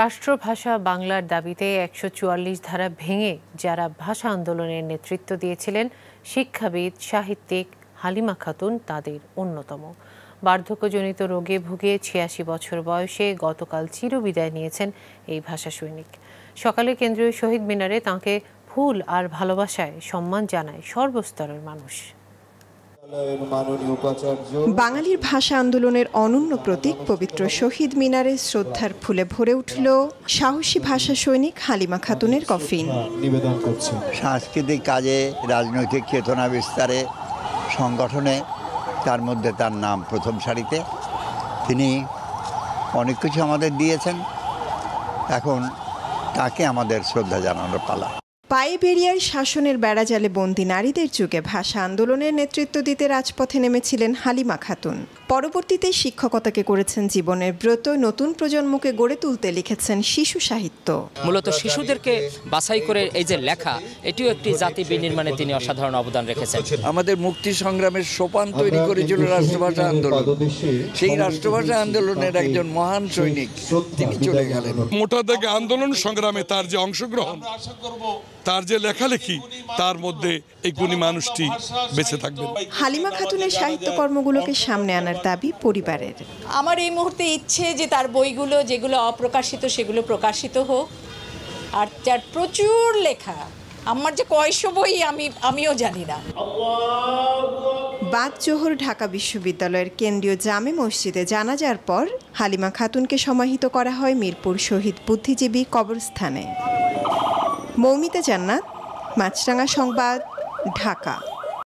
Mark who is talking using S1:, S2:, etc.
S1: রাষ্ট্রভাষা বাংলার দাবিতে একশো চুয়াল্লিশ ধারা ভেঙে যারা ভাষা আন্দোলনের নেতৃত্ব দিয়েছিলেন শিক্ষাবিদ সাহিত্যিক হালিমা খাতুন তাদের অন্যতম বার্ধক্যজনিত রোগে ভুগে ছিয়াশি বছর বয়সে গতকাল চিরবিদায় নিয়েছেন এই ভাষা সৈনিক সকালে কেন্দ্রীয় শহীদ মিনারে তাঁকে ফুল আর ভালোবাসায় সম্মান জানায় সর্বস্তরের মানুষ
S2: বাঙালির ভাষা আন্দোলনের অনন্য প্রতীক পবিত্র শহীদ মিনারে শ্রদ্ধার ফুলে ভরে উঠল সাহসী ভাষা সৈনিক হালিমা খাতুনের কফিন
S3: নিবেদন করছে সাংস্কৃতিক কাজে রাজনৈতিক চেতনা বিস্তারে সংগঠনে তার মধ্যে তার নাম প্রথম সারিতে তিনি অনেক কিছু আমাদের দিয়েছেন এখন তাকে আমাদের শ্রদ্ধা জানানোর পালা
S2: বেরিয়ায় শাসনের বেড়াজালে বন্দী নারীদের যুগে ভাষা আন্দোলনের নেতৃত্ব দিতে রাজপথে নেমেছিলেন হালিমা খাতুন পরবর্তীতে শিক্ষকতাকে করেছেন জীবনের ব্রত নতুন প্রজন্মকে গড়ে তুলতে লিখেছেন শিশু সাহিত্য মূলত শিশুদেরকে
S1: বাছাই করে এই যে লেখা এটিও একটি
S3: জাতি বিনির্মাণে তিনি অসাধারণ অবদান রেখেছেন আমাদের মুক্তি সংগ্রামের সোপান তৈরি করেছিল রাষ্ট্রভাষা আন্দোলন সেই রাষ্ট্রভাষা আন্দোলনের একজন মহান সৈনিক তিনি চলে
S2: গেলেন মোটা থেকে আন্দোলন সংগ্রামে তার যে অংশগ্রহণ তার যে লেখালেখি তার মধ্যে এই গুণী মানুষটি বেঁচে থাকবে হালিমা খাতুনের সাহিত্য কর্মগুলোকে সামনে আনার দাবি পরিবারের আমার এই মুহূর্তে ইচ্ছে যে তার বইগুলো যেগুলো অপ্রকাশিত সেগুলো প্রকাশিত হোক আর যার প্রচুর লেখা আমার যে কয়শো বই আমি আমিও জানি না বাদ জোহর ঢাকা বিশ্ববিদ্যালয়ের কেন্দ্রীয় জামে মসজিদে জানাজার পর হালিমা খাতুনকে সমাহিত করা হয় মিরপুর শহীদ বুদ্ধিজীবী কবরস্থানে মৌমিতা জান্নাত মাছরাঙা সংবাদ ঢাকা